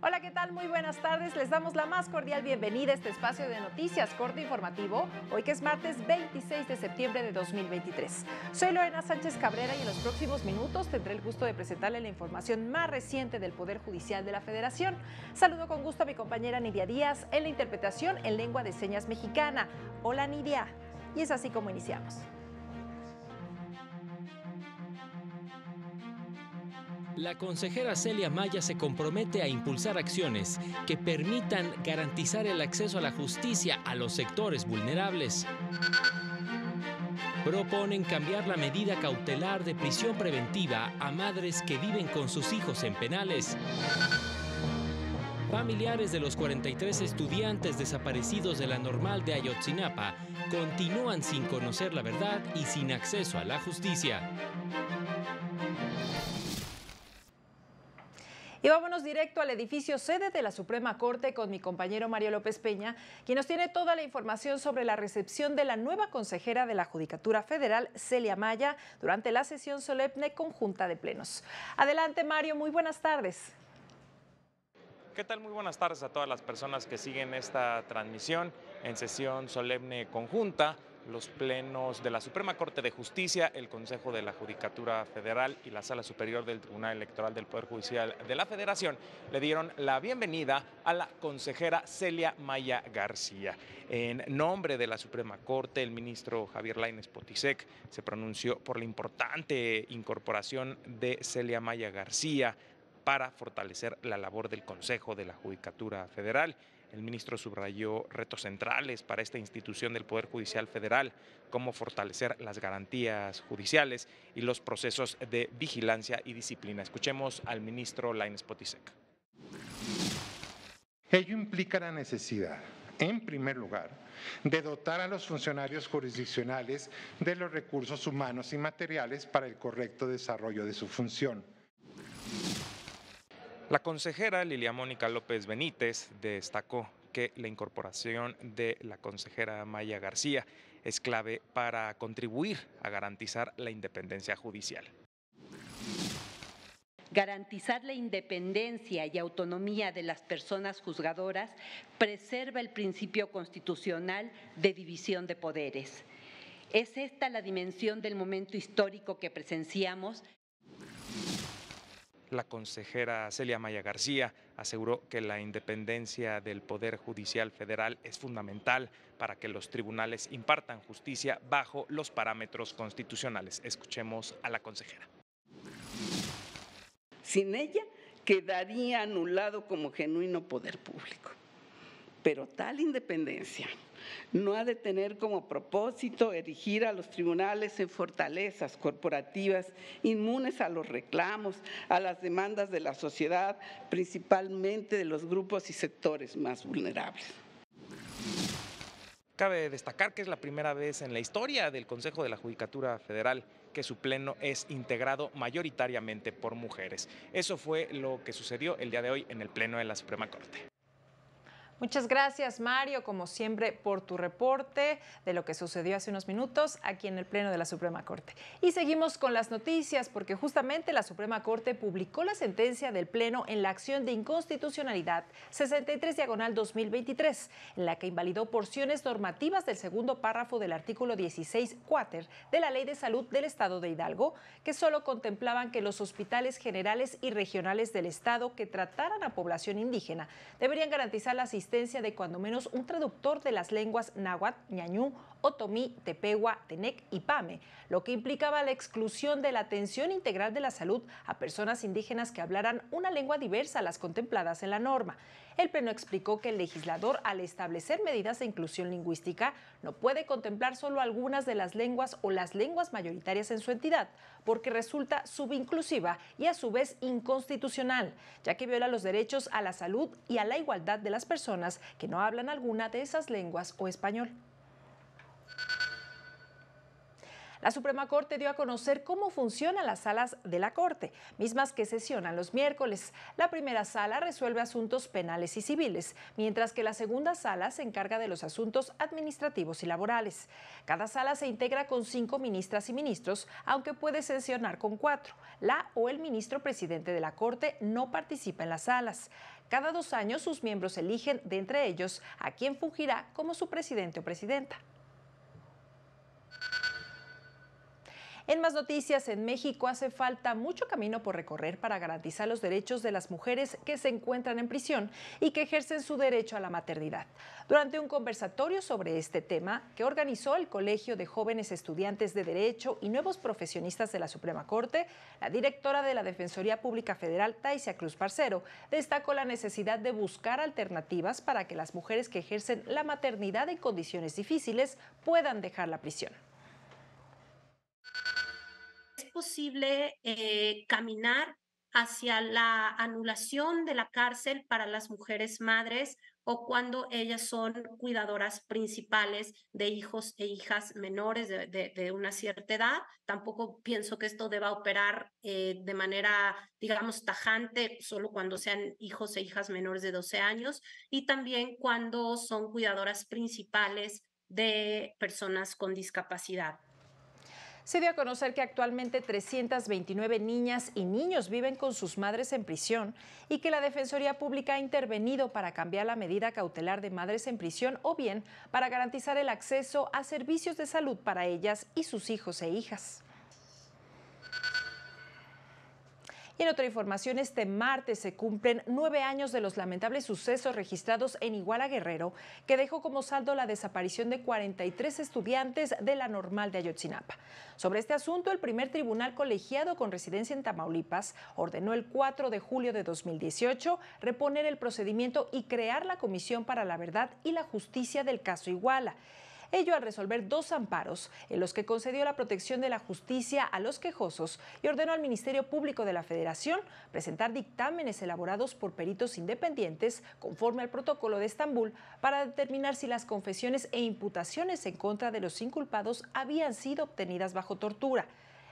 Hola, ¿qué tal? Muy buenas tardes. Les damos la más cordial bienvenida a este espacio de noticias corto informativo, hoy que es martes 26 de septiembre de 2023. Soy Lorena Sánchez Cabrera y en los próximos minutos tendré el gusto de presentarle la información más reciente del Poder Judicial de la Federación. Saludo con gusto a mi compañera Nidia Díaz en la interpretación en lengua de señas mexicana. Hola Nidia. Y es así como iniciamos. La consejera Celia Maya se compromete a impulsar acciones que permitan garantizar el acceso a la justicia a los sectores vulnerables. Proponen cambiar la medida cautelar de prisión preventiva a madres que viven con sus hijos en penales. Familiares de los 43 estudiantes desaparecidos de la normal de Ayotzinapa continúan sin conocer la verdad y sin acceso a la justicia. Y vámonos directo al edificio sede de la Suprema Corte con mi compañero Mario López Peña, quien nos tiene toda la información sobre la recepción de la nueva consejera de la Judicatura Federal, Celia Maya, durante la sesión solemne conjunta de plenos. Adelante, Mario, muy buenas tardes. ¿Qué tal? Muy buenas tardes a todas las personas que siguen esta transmisión en sesión solemne conjunta los plenos de la Suprema Corte de Justicia, el Consejo de la Judicatura Federal y la Sala Superior del Tribunal Electoral del Poder Judicial de la Federación le dieron la bienvenida a la consejera Celia Maya García. En nombre de la Suprema Corte, el ministro Javier Laines Potisek se pronunció por la importante incorporación de Celia Maya García para fortalecer la labor del Consejo de la Judicatura Federal el ministro subrayó retos centrales para esta institución del Poder Judicial Federal, como fortalecer las garantías judiciales y los procesos de vigilancia y disciplina. Escuchemos al ministro Lainez Potisek. Ello implica la necesidad, en primer lugar, de dotar a los funcionarios jurisdiccionales de los recursos humanos y materiales para el correcto desarrollo de su función la consejera Lilia Mónica López Benítez destacó que la incorporación de la consejera Maya García es clave para contribuir a garantizar la independencia judicial. Garantizar la independencia y autonomía de las personas juzgadoras preserva el principio constitucional de división de poderes. Es esta la dimensión del momento histórico que presenciamos la consejera Celia Maya García aseguró que la independencia del Poder Judicial Federal es fundamental para que los tribunales impartan justicia bajo los parámetros constitucionales. Escuchemos a la consejera. Sin ella quedaría anulado como genuino poder público. Pero tal independencia no ha de tener como propósito erigir a los tribunales en fortalezas corporativas inmunes a los reclamos, a las demandas de la sociedad, principalmente de los grupos y sectores más vulnerables. Cabe destacar que es la primera vez en la historia del Consejo de la Judicatura Federal que su pleno es integrado mayoritariamente por mujeres. Eso fue lo que sucedió el día de hoy en el pleno de la Suprema Corte. Muchas gracias, Mario, como siempre, por tu reporte de lo que sucedió hace unos minutos aquí en el Pleno de la Suprema Corte. Y seguimos con las noticias, porque justamente la Suprema Corte publicó la sentencia del Pleno en la acción de inconstitucionalidad 63 diagonal 2023, en la que invalidó porciones normativas del segundo párrafo del artículo 16 4 de la Ley de Salud del Estado de Hidalgo, que solo contemplaban que los hospitales generales y regionales del Estado que trataran a población indígena deberían garantizar la asistencia de cuando menos un traductor de las lenguas náhuatl, ñañú, otomí, tepehua, tenec y pame, lo que implicaba la exclusión de la atención integral de la salud a personas indígenas que hablaran una lengua diversa a las contempladas en la norma el Pleno explicó que el legislador, al establecer medidas de inclusión lingüística, no puede contemplar solo algunas de las lenguas o las lenguas mayoritarias en su entidad, porque resulta subinclusiva y a su vez inconstitucional, ya que viola los derechos a la salud y a la igualdad de las personas que no hablan alguna de esas lenguas o español. La Suprema Corte dio a conocer cómo funcionan las salas de la Corte, mismas que sesionan los miércoles. La primera sala resuelve asuntos penales y civiles, mientras que la segunda sala se encarga de los asuntos administrativos y laborales. Cada sala se integra con cinco ministras y ministros, aunque puede sesionar con cuatro. La o el ministro presidente de la Corte no participa en las salas. Cada dos años sus miembros eligen de entre ellos a quien fungirá como su presidente o presidenta. En más noticias, en México hace falta mucho camino por recorrer para garantizar los derechos de las mujeres que se encuentran en prisión y que ejercen su derecho a la maternidad. Durante un conversatorio sobre este tema que organizó el Colegio de Jóvenes Estudiantes de Derecho y Nuevos Profesionistas de la Suprema Corte, la directora de la Defensoría Pública Federal, Taisia Cruz Parcero, destacó la necesidad de buscar alternativas para que las mujeres que ejercen la maternidad en condiciones difíciles puedan dejar la prisión posible eh, caminar hacia la anulación de la cárcel para las mujeres madres o cuando ellas son cuidadoras principales de hijos e hijas menores de, una cierta edad. Tampoco pienso que esto deba operar eh, de manera, digamos, tajante, solo cuando sean hijos e hijas menores de 12 años y también cuando son cuidadoras principales de personas con discapacidad se dio a conocer que actualmente 329 niñas y niños viven con sus madres en prisión y que la Defensoría Pública ha intervenido para cambiar la medida cautelar de madres en prisión o bien para garantizar el acceso a servicios de salud para ellas y sus hijos e hijas. Y en otra información, este martes se cumplen nueve años de los lamentables sucesos registrados en Iguala Guerrero, que dejó como saldo la desaparición de 43 estudiantes de la normal de Ayotzinapa. Sobre este asunto, el primer tribunal colegiado con residencia en Tamaulipas ordenó el 4 de julio de 2018 reponer el procedimiento y crear la Comisión para la Verdad y la Justicia del caso Iguala ello al resolver dos amparos en los que concedió la protección de la justicia a los quejosos y ordenó al Ministerio Público de la Federación presentar dictámenes elaborados por peritos independientes conforme al protocolo de Estambul para determinar si las confesiones e imputaciones en contra de los inculpados habían sido obtenidas bajo tortura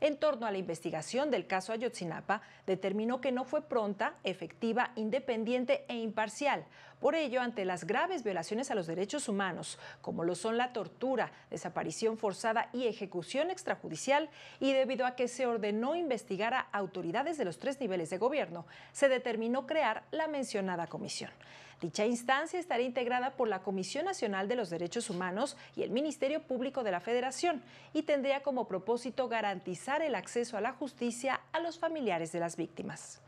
en torno a la investigación del caso Ayotzinapa, determinó que no fue pronta, efectiva, independiente e imparcial, por ello, ante las graves violaciones a los derechos humanos, como lo son la tortura, desaparición forzada y ejecución extrajudicial, y debido a que se ordenó investigar a autoridades de los tres niveles de gobierno, se determinó crear la mencionada comisión. Dicha instancia estará integrada por la Comisión Nacional de los Derechos Humanos y el Ministerio Público de la Federación y tendría como propósito garantizar el acceso a la justicia a los familiares de las víctimas.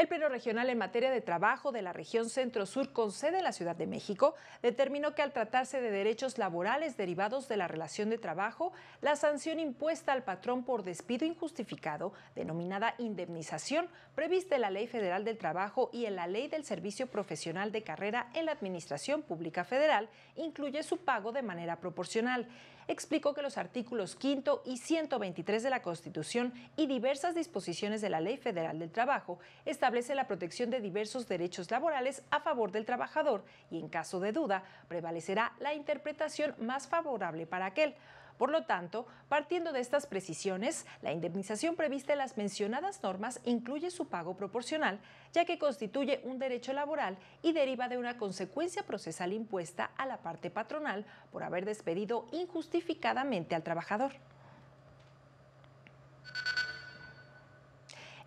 El Pleno Regional en materia de trabajo de la región Centro-Sur con sede en la Ciudad de México determinó que al tratarse de derechos laborales derivados de la relación de trabajo, la sanción impuesta al patrón por despido injustificado, denominada indemnización, prevista en la Ley Federal del Trabajo y en la Ley del Servicio Profesional de Carrera en la Administración Pública Federal, incluye su pago de manera proporcional. Explicó que los artículos 5 y 123 de la Constitución y diversas disposiciones de la Ley Federal del Trabajo están establece la protección de diversos derechos laborales a favor del trabajador y en caso de duda prevalecerá la interpretación más favorable para aquel. Por lo tanto, partiendo de estas precisiones, la indemnización prevista en las mencionadas normas incluye su pago proporcional, ya que constituye un derecho laboral y deriva de una consecuencia procesal impuesta a la parte patronal por haber despedido injustificadamente al trabajador.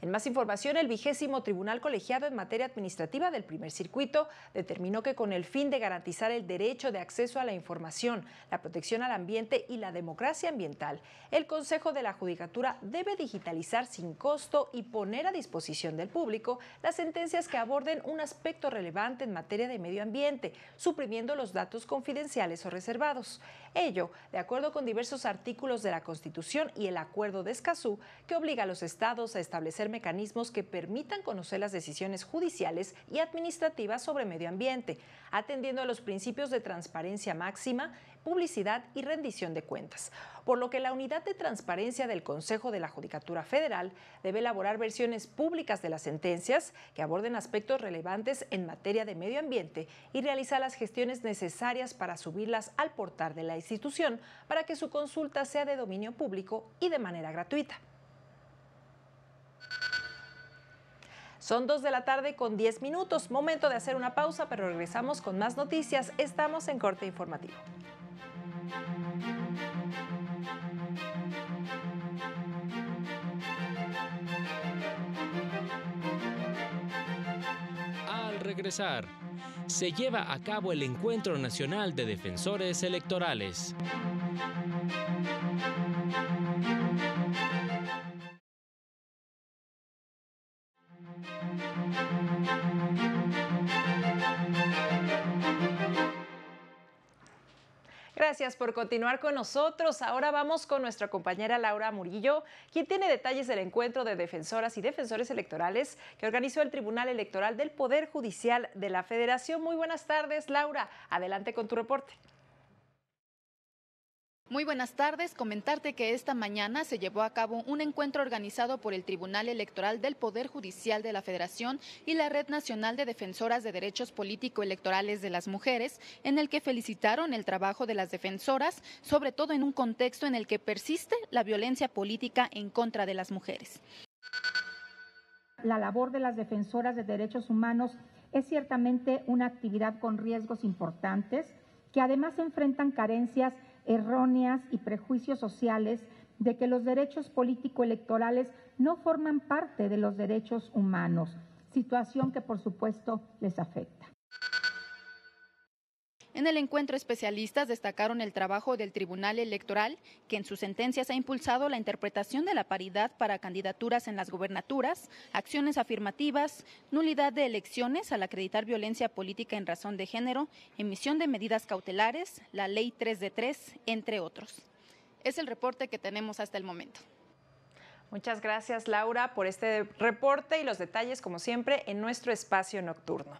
En más información, el vigésimo Tribunal Colegiado en materia administrativa del primer circuito determinó que con el fin de garantizar el derecho de acceso a la información, la protección al ambiente y la democracia ambiental, el Consejo de la Judicatura debe digitalizar sin costo y poner a disposición del público las sentencias que aborden un aspecto relevante en materia de medio ambiente, suprimiendo los datos confidenciales o reservados. Ello, de acuerdo con diversos artículos de la Constitución y el Acuerdo de Escazú, que obliga a los estados a establecer mecanismos que permitan conocer las decisiones judiciales y administrativas sobre medio ambiente, atendiendo a los principios de transparencia máxima, publicidad y rendición de cuentas, por lo que la Unidad de Transparencia del Consejo de la Judicatura Federal debe elaborar versiones públicas de las sentencias que aborden aspectos relevantes en materia de medio ambiente y realizar las gestiones necesarias para subirlas al portal de la institución para que su consulta sea de dominio público y de manera gratuita. Son 2 de la tarde con 10 minutos, momento de hacer una pausa, pero regresamos con más noticias. Estamos en corte informativo. Al regresar, se lleva a cabo el Encuentro Nacional de Defensores Electorales. Gracias por continuar con nosotros. Ahora vamos con nuestra compañera Laura Murillo, quien tiene detalles del encuentro de defensoras y defensores electorales que organizó el Tribunal Electoral del Poder Judicial de la Federación. Muy buenas tardes, Laura. Adelante con tu reporte. Muy buenas tardes. Comentarte que esta mañana se llevó a cabo un encuentro organizado por el Tribunal Electoral del Poder Judicial de la Federación y la Red Nacional de Defensoras de Derechos Político-Electorales de las Mujeres, en el que felicitaron el trabajo de las defensoras, sobre todo en un contexto en el que persiste la violencia política en contra de las mujeres. La labor de las defensoras de derechos humanos es ciertamente una actividad con riesgos importantes que además enfrentan carencias erróneas y prejuicios sociales de que los derechos político-electorales no forman parte de los derechos humanos, situación que por supuesto les afecta. En el encuentro, especialistas destacaron el trabajo del Tribunal Electoral, que en sus sentencias ha impulsado la interpretación de la paridad para candidaturas en las gubernaturas, acciones afirmativas, nulidad de elecciones al acreditar violencia política en razón de género, emisión de medidas cautelares, la Ley 3 de 3, entre otros. Es el reporte que tenemos hasta el momento. Muchas gracias, Laura, por este reporte y los detalles, como siempre, en nuestro espacio nocturno.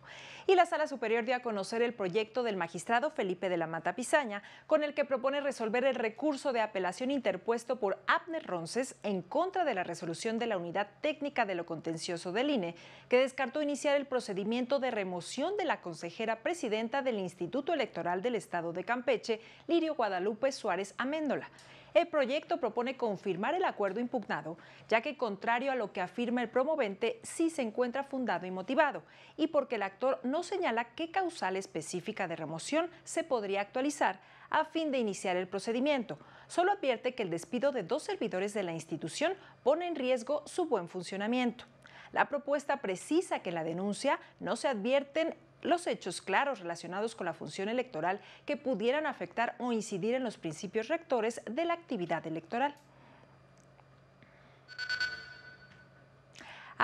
Y la Sala Superior dio a conocer el proyecto del magistrado Felipe de la Mata Pisaña con el que propone resolver el recurso de apelación interpuesto por Abner Ronces en contra de la resolución de la Unidad Técnica de lo Contencioso del INE, que descartó iniciar el procedimiento de remoción de la consejera presidenta del Instituto Electoral del Estado de Campeche, Lirio Guadalupe Suárez Améndola. El proyecto propone confirmar el acuerdo impugnado, ya que contrario a lo que afirma el promovente, sí se encuentra fundado y motivado, y porque el actor no señala qué causal específica de remoción se podría actualizar a fin de iniciar el procedimiento. Solo advierte que el despido de dos servidores de la institución pone en riesgo su buen funcionamiento. La propuesta precisa que la denuncia no se advierten los hechos claros relacionados con la función electoral que pudieran afectar o incidir en los principios rectores de la actividad electoral.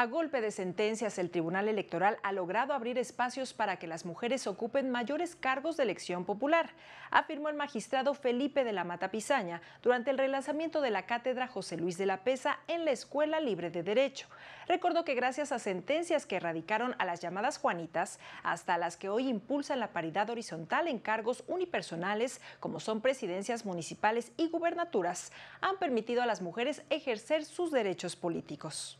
A golpe de sentencias, el Tribunal Electoral ha logrado abrir espacios para que las mujeres ocupen mayores cargos de elección popular, afirmó el magistrado Felipe de la Mata Pisaña durante el relanzamiento de la cátedra José Luis de la Pesa en la Escuela Libre de Derecho. Recordó que gracias a sentencias que erradicaron a las llamadas Juanitas, hasta las que hoy impulsan la paridad horizontal en cargos unipersonales, como son presidencias municipales y gubernaturas, han permitido a las mujeres ejercer sus derechos políticos.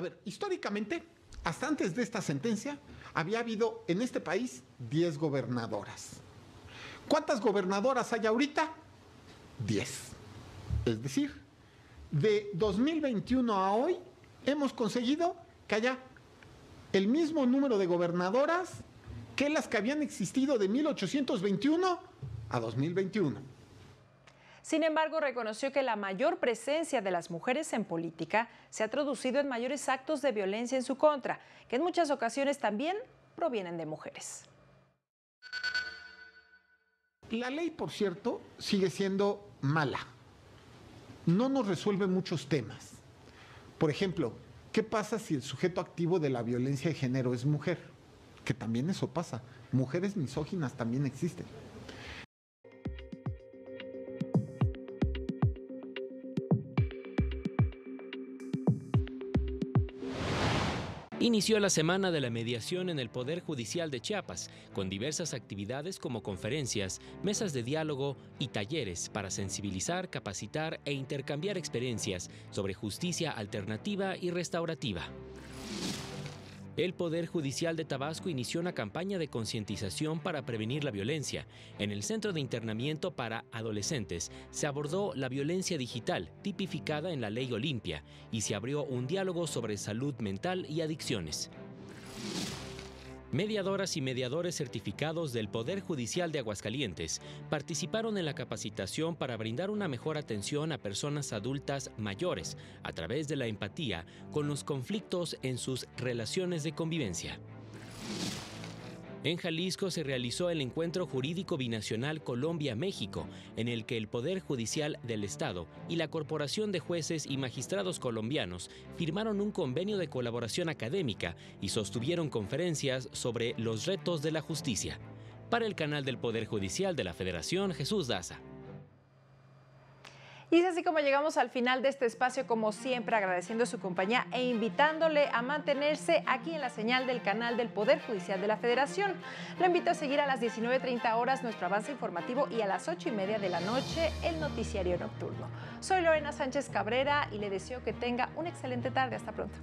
A ver, históricamente, hasta antes de esta sentencia, había habido en este país 10 gobernadoras. ¿Cuántas gobernadoras hay ahorita? 10. Es decir, de 2021 a hoy hemos conseguido que haya el mismo número de gobernadoras que las que habían existido de 1821 a 2021. Sin embargo, reconoció que la mayor presencia de las mujeres en política se ha traducido en mayores actos de violencia en su contra, que en muchas ocasiones también provienen de mujeres. La ley, por cierto, sigue siendo mala. No nos resuelve muchos temas. Por ejemplo, ¿qué pasa si el sujeto activo de la violencia de género es mujer? Que también eso pasa. Mujeres misóginas también existen. inició la Semana de la Mediación en el Poder Judicial de Chiapas, con diversas actividades como conferencias, mesas de diálogo y talleres para sensibilizar, capacitar e intercambiar experiencias sobre justicia alternativa y restaurativa. El Poder Judicial de Tabasco inició una campaña de concientización para prevenir la violencia. En el Centro de Internamiento para Adolescentes se abordó la violencia digital, tipificada en la Ley Olimpia, y se abrió un diálogo sobre salud mental y adicciones. Mediadoras y mediadores certificados del Poder Judicial de Aguascalientes participaron en la capacitación para brindar una mejor atención a personas adultas mayores a través de la empatía con los conflictos en sus relaciones de convivencia. En Jalisco se realizó el encuentro jurídico binacional Colombia-México, en el que el Poder Judicial del Estado y la Corporación de Jueces y Magistrados Colombianos firmaron un convenio de colaboración académica y sostuvieron conferencias sobre los retos de la justicia. Para el canal del Poder Judicial de la Federación, Jesús Daza. Y es así como llegamos al final de este espacio, como siempre agradeciendo su compañía e invitándole a mantenerse aquí en la señal del canal del Poder Judicial de la Federación. Lo invito a seguir a las 19.30 horas nuestro avance informativo y a las y media de la noche el noticiario nocturno. Soy Lorena Sánchez Cabrera y le deseo que tenga una excelente tarde. Hasta pronto.